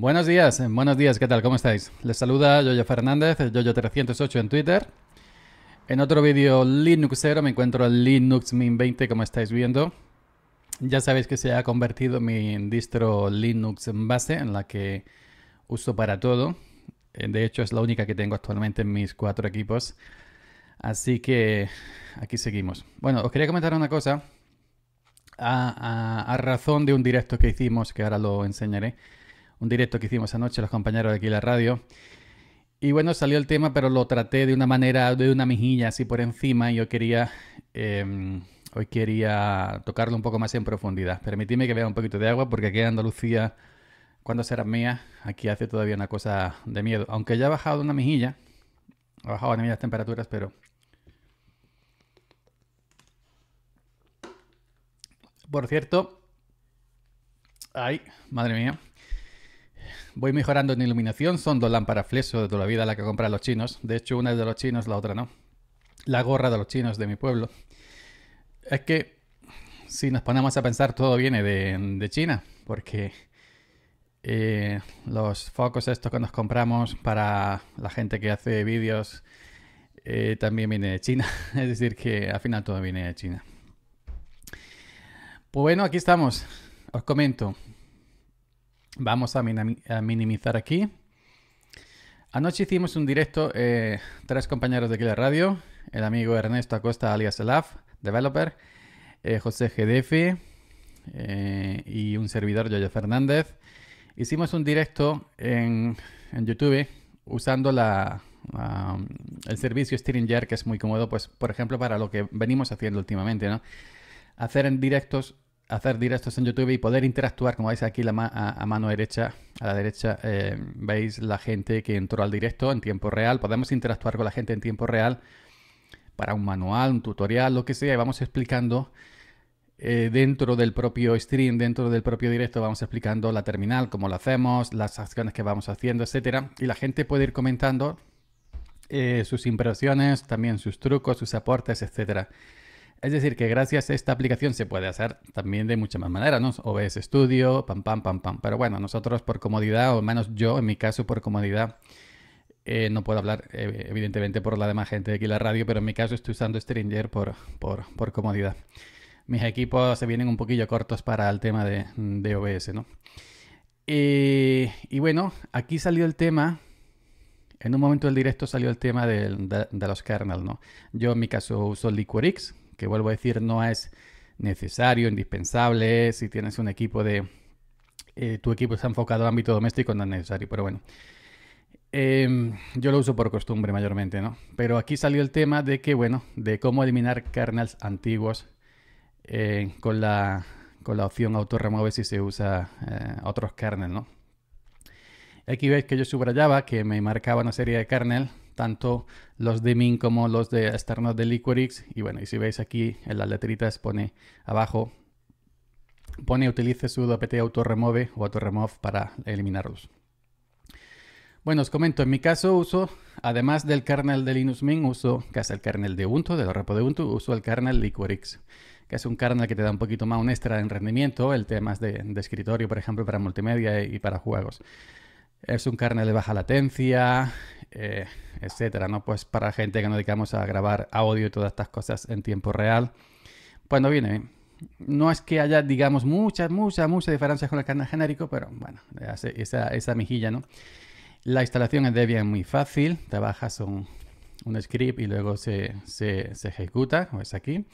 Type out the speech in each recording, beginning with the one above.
Buenos días, eh, buenos días, ¿qué tal? ¿Cómo estáis? Les saluda Yoyo Fernández, eh, Yoyo308 en Twitter. En otro vídeo Linuxero me encuentro en Linux Mint 20, como estáis viendo. Ya sabéis que se ha convertido mi distro Linux en base, en la que uso para todo. Eh, de hecho, es la única que tengo actualmente en mis cuatro equipos. Así que aquí seguimos. Bueno, os quería comentar una cosa. A, a razón de un directo que hicimos, que ahora lo enseñaré un directo que hicimos anoche los compañeros de aquí la radio. Y bueno, salió el tema, pero lo traté de una manera, de una mejilla así por encima. Y yo quería, em, hoy quería tocarlo un poco más en profundidad. Permitidme que vea un poquito de agua, porque aquí en Andalucía, cuando será mía, aquí hace todavía una cosa de miedo. Aunque ya ha bajado una mejilla, ha bajado en las temperaturas, pero Por cierto, ay, madre mía, Voy mejorando en iluminación, son dos lámparas flexo de toda la vida la que compran los chinos. De hecho, una es de los chinos, la otra no. La gorra de los chinos de mi pueblo. Es que, si nos ponemos a pensar, todo viene de, China, porque eh, los focos estos que nos compramos para la gente que hace vídeos eh, también viene de China. Es decir, que al final todo viene de China. Pues bueno, aquí estamos. Os comento. Vamos a, minimizar aquí. Anoche hicimos un directo eh, tres compañeros de Killer Radio, el amigo Ernesto Acosta alias Elaf, developer, eh, José Gedefi eh, y un servidor Yoyo Fernández. Hicimos un directo en, en YouTube usando la, el servicio StreamYard que es muy cómodo, pues por ejemplo para lo que venimos haciendo últimamente, ¿no? Hacer en directos hacer directos en YouTube y poder interactuar, como veis aquí la a, mano derecha, a la derecha eh, veis la gente que entró al directo en tiempo real, podemos interactuar con la gente en tiempo real para un manual, un tutorial, lo que sea, y vamos explicando eh, dentro del propio stream, dentro del propio directo, vamos explicando la terminal, cómo lo hacemos, las acciones que vamos haciendo, etcétera, y la gente puede ir comentando eh, sus impresiones, también sus trucos, sus aportes, etcétera. Es decir, que gracias a esta aplicación se puede hacer también de muchas más maneras, ¿no? OBS Studio, pam, pam, pam, pam. Pero bueno, nosotros por comodidad, o menos yo en mi caso por comodidad, eh, no puedo hablar eh, evidentemente por la demás gente de aquí la radio, pero en mi caso estoy usando Stringer por, por, comodidad. Mis equipos se vienen un poquillo cortos para el tema de, OBS, ¿no? Eh, y bueno, aquí salió el tema en un momento del directo salió el tema de, los kernels, ¿no? Yo en mi caso uso Liquorix que vuelvo a decir, no es necesario, indispensable, si tienes un equipo de... Eh, tu equipo está enfocado al ámbito doméstico, no es necesario, pero bueno. Em, yo lo uso por costumbre mayormente, ¿no? Pero aquí salió el tema de que, bueno, de cómo eliminar kernels antiguos eh, con, la, con la opción si se usa eh, otros kernels, ¿no? Aquí veis que yo subrayaba que me marcaba una serie de kernels tanto los de Min como los de externos de Liquorix. Y bueno, y si veis aquí en las letritas pone abajo, pone utilice su apt remove o remove para eliminarlos. Bueno, os comento, en mi caso uso, además del kernel de Linux Min, uso que es el kernel de Ubuntu, del repo de Ubuntu, uso el kernel Liquorix, que es un kernel que te da un poquito más un extra en rendimiento, el tema es de escritorio, por ejemplo, para multimedia y para juegos es un carnet de baja latencia, eh, etcétera, ¿no? Pues para gente que nos dedicamos a grabar audio y todas estas cosas en tiempo real, pues viene No es que haya, digamos, muchas, muchas, muchas diferencias con el carnet genérico, pero bueno, esa, esa mejilla, ¿no? La instalación en Debian es muy fácil, te bajas un, script y luego se, se ejecuta, o es aquí.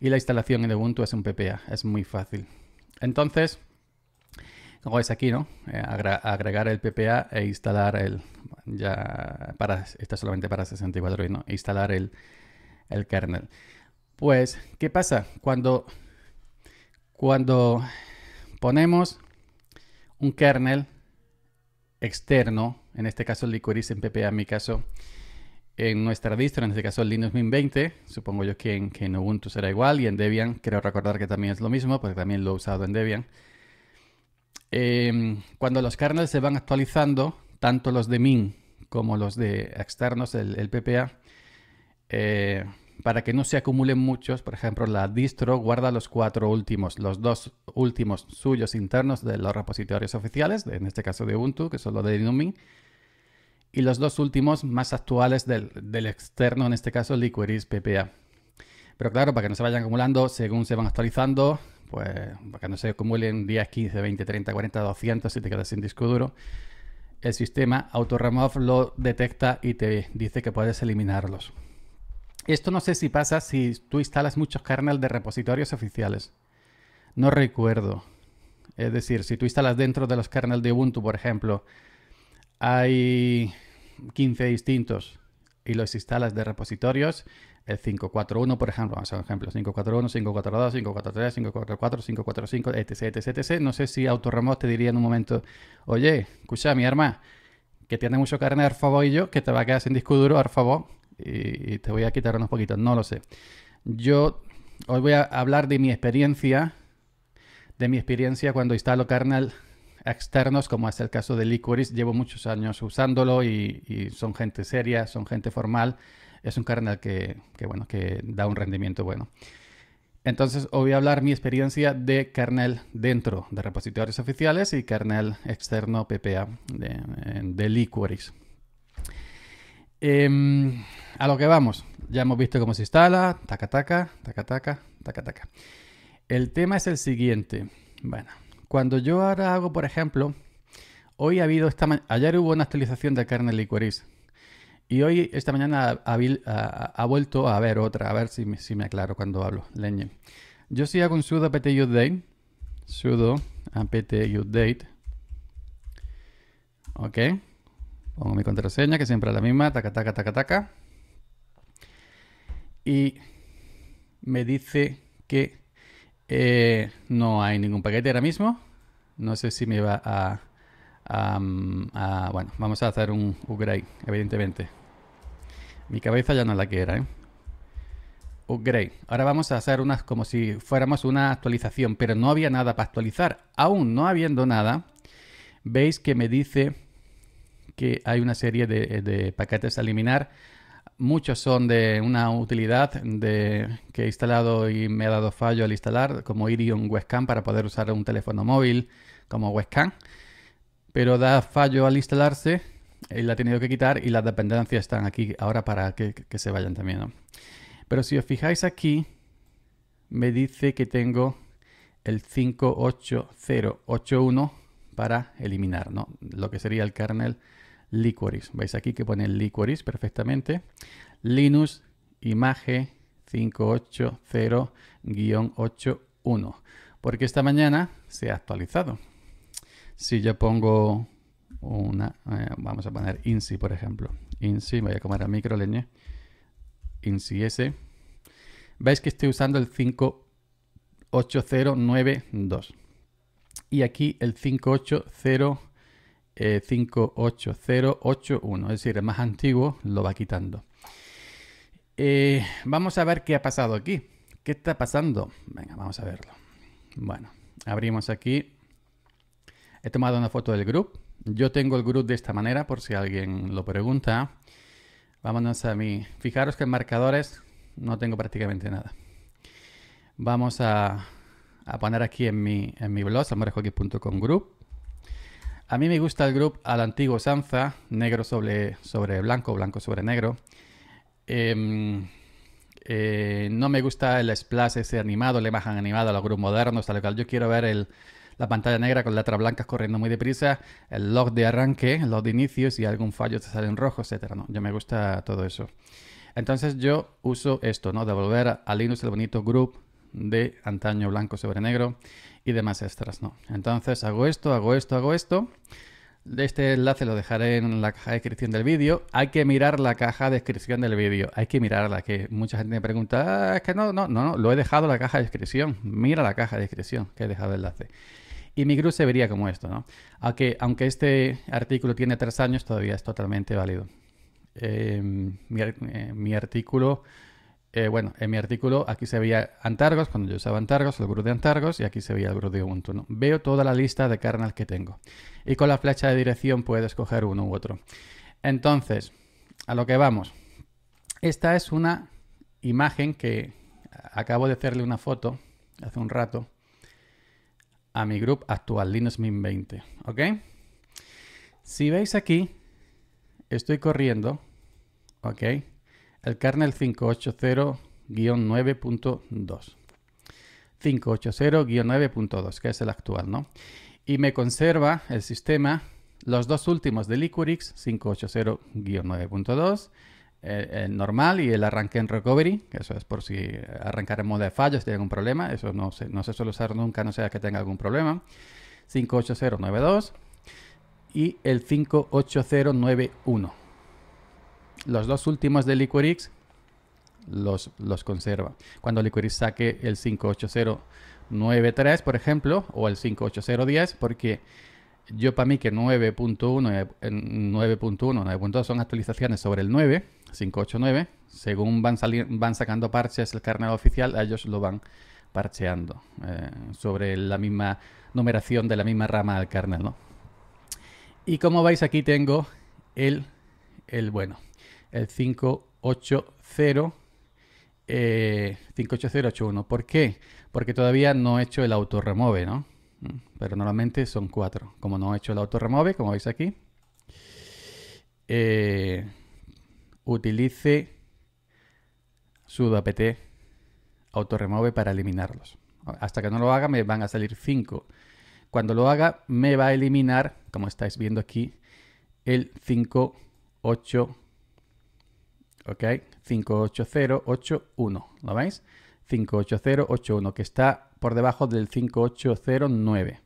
Y la instalación en Ubuntu es un PPA, es muy fácil. Entonces, como es aquí, ¿no? Eh, agregar el PPA e instalar el. Ya. Para, está solamente para 64 bits, ¿no? E instalar el, el kernel. Pues, ¿qué pasa? Cuando. Cuando ponemos un kernel externo, en este caso Licorice en PPA, en mi caso, en nuestra distro, en este caso Linux Mint 20, supongo yo que en, que en Ubuntu será igual y en Debian, creo recordar que también es lo mismo, porque también lo he usado en Debian. Em, cuando los kernels se van actualizando, tanto los de min como los de externos, el, PPA, eh, para que no se acumulen muchos, por ejemplo, la distro guarda los cuatro últimos, los dos últimos suyos internos de los repositorios oficiales, en este caso de Ubuntu, que son los de Min, y los dos últimos más actuales del, del externo, en este caso Liquiris PPA. Pero claro, para que no se vayan acumulando según se van actualizando, pues para que no se acumulen días 15, 20, 30, 40, 200 si te quedas sin disco duro, el sistema Autoremove lo detecta y te dice que puedes eliminarlos. Esto no sé si pasa si tú instalas muchos kernels de repositorios oficiales. No recuerdo. Es decir, si tú instalas dentro de los kernels de Ubuntu, por ejemplo, hay 15 distintos y los instalas de repositorios, el 541, por ejemplo, vamos a hacer un ejemplo, 541, 542, 543, 544, 545, etc, etc, etc. No sé si Autorremos te diría en un momento, oye, escucha, mi arma, que tiene mucho carne de favor y yo, que te va a quedar sin disco duro, por favor, y, te voy a quitar unos poquitos, no lo sé. Yo hoy voy a hablar de mi experiencia, de mi experiencia cuando instalo kernel externos, como es el caso de Liquoris. Llevo muchos años usándolo y son gente seria, son gente formal es un kernel que, bueno, que da un rendimiento bueno. Entonces, hoy voy a hablar mi experiencia de kernel dentro de repositorios oficiales y kernel externo PPA de, de em, a lo que vamos, ya hemos visto cómo se instala, taca taca, taca taca, taca taca. El tema es el siguiente. Bueno, cuando yo ahora hago, por ejemplo, hoy ha habido esta ayer hubo una actualización de kernel Liquoris y hoy, esta mañana, ah, ha, vuelto a ver otra, a ver si me, me aclaro cuando hablo. Leñe. Yo hago un sudo apt update. sudo apt update. Ok. Pongo mi contraseña, que siempre es la misma. Taca, taca, taca, taca. Y me dice que eh, no hay ningún paquete ahora mismo. No sé si me va a bueno, vamos a hacer un upgrade, evidentemente. Mi cabeza ya no la que ¿eh? Upgrade. Ahora vamos a hacer unas como si fuéramos una actualización, pero no había nada para actualizar. Aún no habiendo nada, veis que me dice que hay una serie de, paquetes a eliminar. Muchos son de una utilidad de, que he instalado y me ha dado fallo al instalar, como Irion Webcam para poder usar un teléfono móvil como webcam, pero da fallo al instalarse y la ha tenido que quitar y las dependencias están aquí ahora para que, se vayan también. Pero si os fijáis aquí, me dice que tengo el 58081 para eliminar, ¿no? Lo que sería el kernel Liquoris. Veis aquí que pone Liquoris perfectamente. Linux imagen, 580-81. Porque esta mañana se ha actualizado. Si yo pongo una, eh, vamos a poner INSI, por ejemplo. INSI, voy a comer a micro leña. INSI S. Veis que estoy usando el 58092. Y aquí el 580, 58081, eh, es decir, el más antiguo, lo va quitando. Eh, vamos a ver qué ha pasado aquí. ¿Qué está pasando? Venga, vamos a verlo. Bueno, abrimos aquí. He tomado una foto del grupo yo tengo el grupo de esta manera, por si alguien lo pregunta. Vámonos a mi... Fijaros que en marcadores no tengo prácticamente nada. Vamos a, poner aquí en mi, en mi blog, salmorejoaquín.com group. A mí me gusta el grupo al antiguo Sanza, negro sobre, sobre blanco, blanco sobre negro. Em, eh, no me gusta el splash ese animado, la imagen animada, los grupos modernos, tal cual. Yo quiero ver el, la pantalla negra con letras blancas corriendo muy deprisa, el log de arranque, el log de inicio, si algún fallo te sale en rojo, etcétera. No, yo me gusta todo eso. Entonces yo uso esto, ¿no? Devolver a Linux el bonito group de antaño blanco sobre negro y demás extras, ¿no? Entonces hago esto, hago esto, hago esto. Este enlace lo dejaré en la caja de descripción del vídeo. Hay que mirar la caja de descripción del vídeo. Hay que mirarla, que mucha gente me pregunta, ah, es que no, no, no, no, lo he dejado en la caja de descripción. Mira la caja de descripción que he dejado el enlace. Y mi gru se vería como esto, ¿no? Aunque, aunque este artículo tiene tres años, todavía es totalmente válido. Eh, eh, mi, artículo, eh, bueno, en mi artículo aquí se veía Antargos, cuando yo usaba Antargos, el gru de Antargos, y aquí se veía el gru de Ubuntu. Veo toda la lista de kernels que tengo. Y con la flecha de dirección puedo escoger uno u otro. Entonces, a lo que vamos. Esta es una imagen que acabo de hacerle una foto hace un rato a mi grupo actual, Linux Mint 20. ¿Ok? Si veis aquí, estoy corriendo, ¿ok? El kernel 580-9.2. 580-9.2, que es el actual, ¿no? Y me conserva el sistema los dos últimos de Liquorix 580-9.2 el eh, eh, normal y el arranque en recovery, que eso es por si arrancar en modo de fallos tiene algún problema, eso no se, no se suele usar nunca, no sea que tenga algún problema. 58092 y el 58091. Los dos últimos de Liquorix los, los conserva. Cuando Liquorix saque el 58093, por ejemplo, o el 58010, porque yo para mí que 9.1, 9.1, 9.2 son actualizaciones sobre el 9 589. Según van, van sacando parches el carnet oficial, ellos lo van parcheando eh, sobre la misma numeración de la misma rama del kernel, ¿no? Y como veis aquí tengo el, el bueno, el 580, 58081. Eh, ¿Por qué? Porque todavía no he hecho el autorremove, ¿no? Pero normalmente son cuatro. Como no he hecho el autorremove, como veis aquí, eh, utilice sudo apt autorremove para eliminarlos. Hasta que no lo haga me van a salir 5. Cuando lo haga me va a eliminar, como estáis viendo aquí, el 5, ¿ok? 58081, ¿lo veis? 58081, que está por debajo del 5809.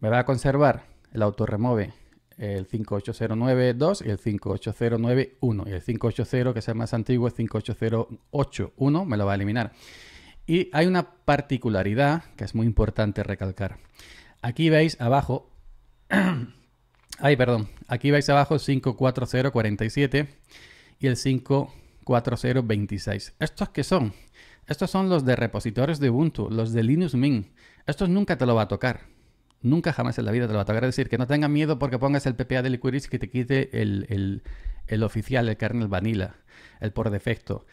Me va a conservar el autorremove el 58092 y el 58091. Y el 580, que es el más antiguo, el 58081, me lo va a eliminar. Y hay una particularidad que es muy importante recalcar. Aquí veis abajo, ay, perdón, aquí veis abajo el 54047 y el 54026. ¿Estos qué son? Estos son los de repositorios de Ubuntu, los de Linux Mint. Estos nunca te lo va a tocar. Nunca jamás en la vida te lo va a tocar. decir, que no tengas miedo porque pongas el PPA de Liquiris que te quite el, oficial, el kernel vanilla, el por defecto.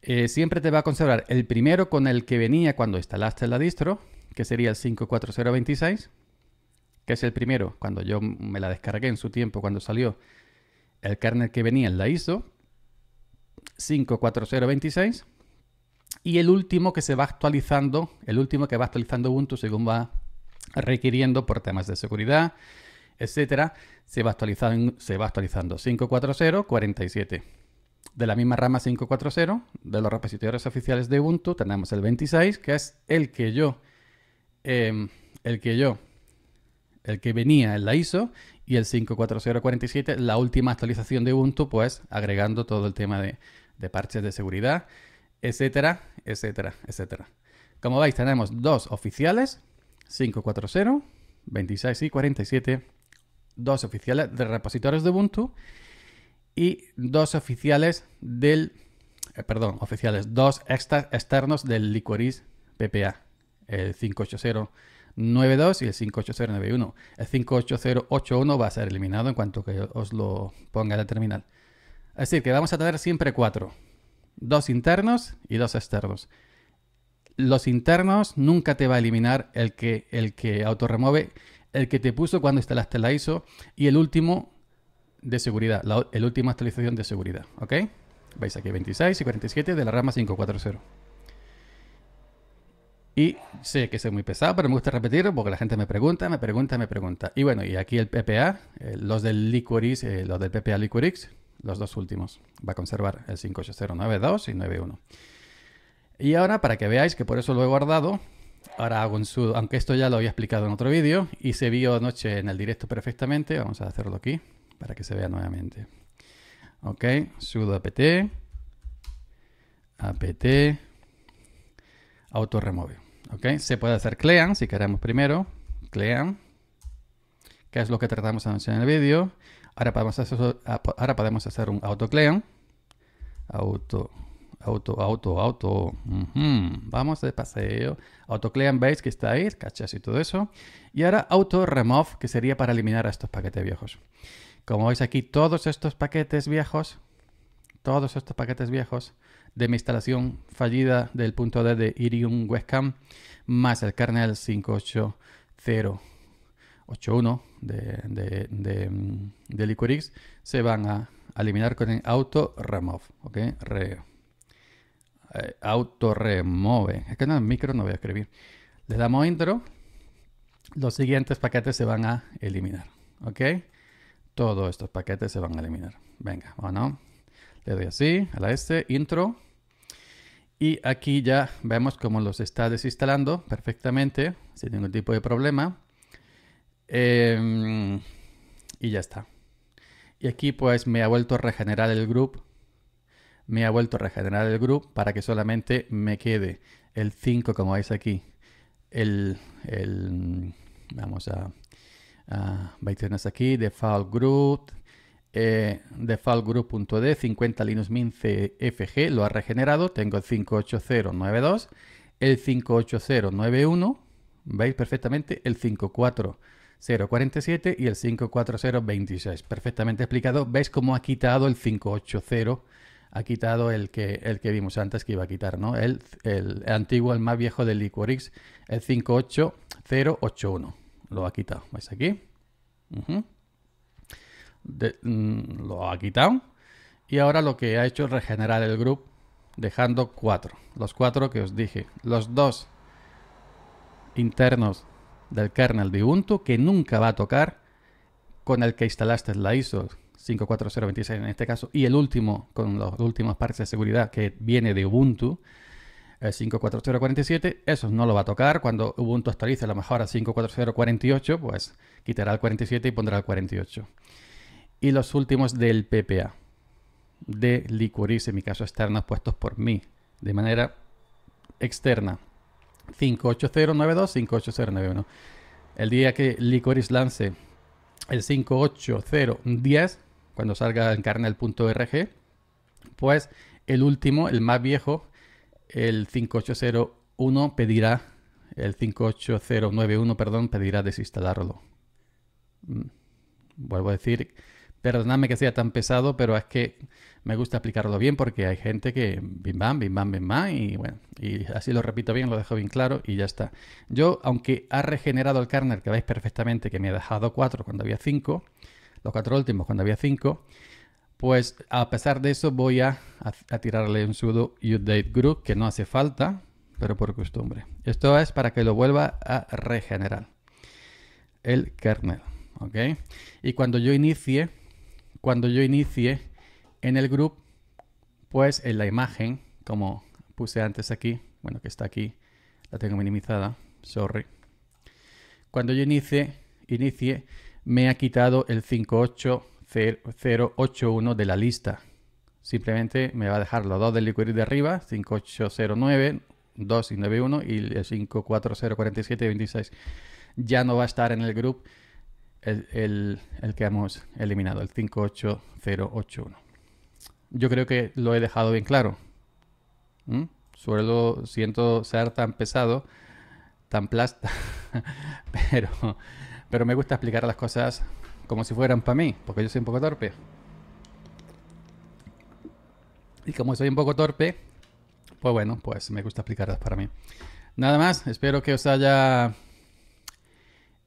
Eh, siempre te va a conservar el primero con el que venía cuando instalaste la distro, que sería el 54026, que es el primero cuando yo me la descargué en su tiempo, cuando salió el kernel que venía en la ISO, 54026 y el último que se va actualizando, el último que va actualizando Ubuntu según va requiriendo por temas de seguridad, etcétera, se va actualizando, se va actualizando De la misma rama 540, de los repositorios oficiales de Ubuntu, tenemos el 26, que es el que yo, em, el que yo, el que venía en la ISO, y el 54047, la última actualización de Ubuntu, pues agregando todo el tema de, de parches de seguridad, etcétera, etcétera, etcétera. Como veis, tenemos dos oficiales, 540, 26 y 47, dos oficiales de repositorios de Ubuntu y dos oficiales del, eh, perdón, oficiales, dos externos del Liquoris PPA, el 58092 y el 58091. El 58081 va a ser eliminado en cuanto que os lo ponga en el terminal. Así que vamos a tener siempre cuatro, dos internos y dos externos los internos nunca te va a eliminar el que, el que autorremueve, el que te puso cuando instalaste la ISO y el último de seguridad, la el última actualización de seguridad, ¿ok? Veis aquí 26 y 47 de la rama 540. Y sé que es muy pesado, pero me gusta repetirlo porque la gente me pregunta, me pregunta, me pregunta. Y bueno, y aquí el PPA, eh, los del Liquorix, eh, los del PPA Liquorix, los dos últimos. Va a conservar el 58092 y 91. Y ahora, para que veáis que por eso lo he guardado, ahora hago un sudo, aunque esto ya lo había explicado en otro vídeo y se vio anoche en el directo perfectamente, vamos a hacerlo aquí para que se vea nuevamente. Ok, sudo apt, apt, remove. Ok, se puede hacer clean si queremos primero, clean, que es lo que tratamos anoche en el vídeo. Ahora podemos hacer, ahora podemos hacer un autoclean, auto auto, auto, auto. Vamos de paseo. Auto clean base que está ahí, cachas y todo eso. Y ahora auto remove que sería para eliminar a estos paquetes viejos. Como veis aquí, todos estos paquetes viejos, todos estos paquetes viejos de mi instalación fallida del punto D de Irium Webcam, más el kernel 58081 de, de, de, Liquorix, se van a eliminar con el auto remove, ¿ok? Re eh, auto-remove, Es que no, micro no voy a escribir. Le damos intro. Los siguientes paquetes se van a eliminar. ¿Ok? Todos estos paquetes se van a eliminar. Venga, bueno. Le doy así, a la S, este, intro. Y aquí ya vemos cómo los está desinstalando perfectamente, sin ningún tipo de problema. Em, y ya está. Y aquí pues me ha vuelto a regenerar el grupo me ha vuelto a regenerar el group para que solamente me quede el 5, como veis aquí. El, mm, vamos a, a tener aquí, default group, eh, defaultgroup.d, 50 Linux Mint CFG, lo ha regenerado, tengo el 58092, el 58091, veis perfectamente, el 54047 y el 54026, perfectamente explicado, veis cómo ha quitado el 580 ha quitado el que, el que vimos antes que iba a quitar, ¿no? El, antiguo, el más viejo del Liquorix, el 58081. Lo ha quitado, ¿veis aquí? Mm, lo ha quitado. Y ahora lo que ha hecho es regenerar el grupo dejando cuatro. Los cuatro que os dije. Los dos internos del kernel de Ubuntu que nunca va a tocar con el que instalaste la ISO 54026 en este caso, y el último con los últimos parches de seguridad que viene de Ubuntu, el 54047, eso no lo va a tocar. Cuando Ubuntu actualice a lo mejor a 54048, pues quitará el 47 y pondrá el 48. Y los últimos del PPA, de Liquorice en mi caso externos, puestos por mí, de manera externa. 58092, 58091. El día que Liquorice lance el 58010, cuando salga el carnel.org, pues el último, el más viejo, el 5801 pedirá, el 58091, perdón, pedirá desinstalarlo. Mm, vuelvo a decir, perdonadme que sea tan pesado, pero es que me gusta explicarlo bien porque hay gente que bim bam, bim y bueno, y así lo repito bien, lo dejo bien claro y ya está. Yo, aunque ha regenerado el kernel, que veis perfectamente que me ha dejado 4 cuando había 5, los cuatro últimos, cuando había cinco, pues a pesar de eso voy a, tirarle un sudo update group que no hace falta, pero por costumbre. Esto es para que lo vuelva a regenerar el kernel, ¿ok? Y cuando yo inicie, cuando yo inicie en el group, pues en la imagen, como puse antes aquí, bueno, que está aquí, la tengo minimizada, sorry. Cuando yo inicie, inicie me ha quitado el 58081 de la lista. Simplemente me va a dejar los dos del liquid de arriba, 5809, 2 y 91 y el 5404726. Ya no va a estar en el grupo el, el, el, que hemos eliminado, el 58081. Yo creo que lo he dejado bien claro. ¿Mm? Suelo, siento ser tan pesado, tan plasta, pero pero me gusta explicar las cosas como si fueran para mí, porque yo soy un poco torpe. Y como soy un poco torpe, pues bueno, pues me gusta explicarlas para mí. Nada más, espero que os haya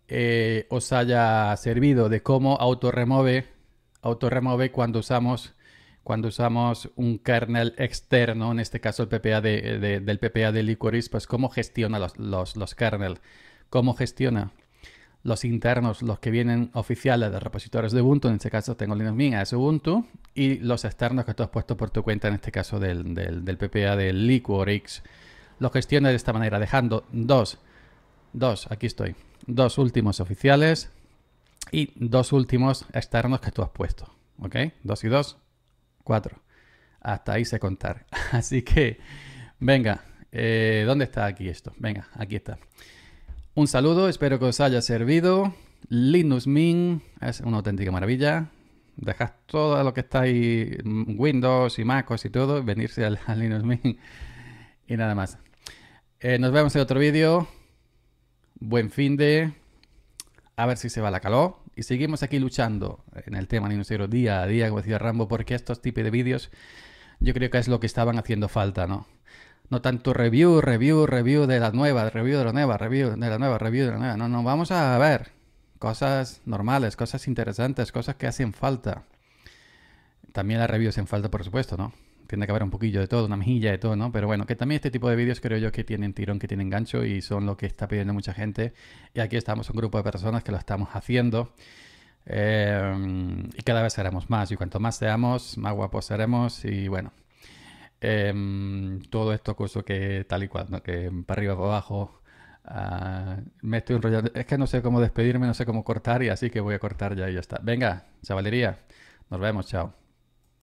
eh, os haya servido de cómo autorremove autorremove cuando usamos cuando usamos un kernel externo, en este caso el PPA de, del PPA de Liquoris, pues cómo gestiona los, kernels, cómo gestiona los internos, los que vienen oficiales de repositorios de Ubuntu, en este caso tengo Linux Mint, es Ubuntu, y los externos que tú has puesto por tu cuenta, en este caso del, del, del PPA de los los de esta manera, dejando dos, dos, aquí estoy, dos últimos oficiales y dos últimos externos que tú has puesto, ¿ok? Dos y dos, cuatro. Hasta ahí sé contar. Así que, venga, eh, ¿dónde está aquí esto? Venga, aquí está. Un saludo, espero que os haya servido. Linux Mint es una auténtica maravilla. Dejad todo lo que estáis, mm, Windows y MacOS y todo, venirse al, Linux Mint y nada más. Eh, nos vemos en otro vídeo. Buen fin de. A ver si se va la calor. Y seguimos aquí luchando en el tema Linuxero día a día, como decía Rambo, porque estos tipos de vídeos yo creo que es lo que estaban haciendo falta, ¿no? No tanto review, review, review de la nueva, review de la nueva, review de la nueva, review de la nueva. No, no, vamos a ver cosas normales, cosas interesantes, cosas que hacen falta. También las reviews hacen falta, por supuesto, ¿no? Tiene que haber un poquillo de todo, una mejilla de todo, ¿no? Pero bueno, que también este tipo de vídeos creo yo que tienen tirón, que tienen gancho y son lo que está pidiendo mucha gente. Y aquí estamos un grupo de personas que lo estamos haciendo. Eh, y cada vez seremos más. Y cuanto más seamos, más guapos seremos. Y bueno, Em, todo esto, cosas que tal y cual, que para arriba, para abajo. Ah, me estoy enrollando. Es que no sé cómo despedirme, no sé cómo cortar y así que voy a cortar ya y ya está. Venga, chavalería, nos vemos, chao.